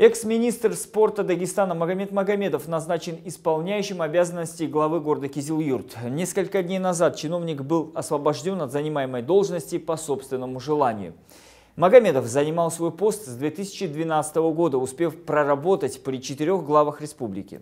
Экс-министр спорта Дагестана Магомед Магомедов назначен исполняющим обязанности главы города Кизилюрт. Несколько дней назад чиновник был освобожден от занимаемой должности по собственному желанию. Магомедов занимал свой пост с 2012 года, успев проработать при четырех главах республики.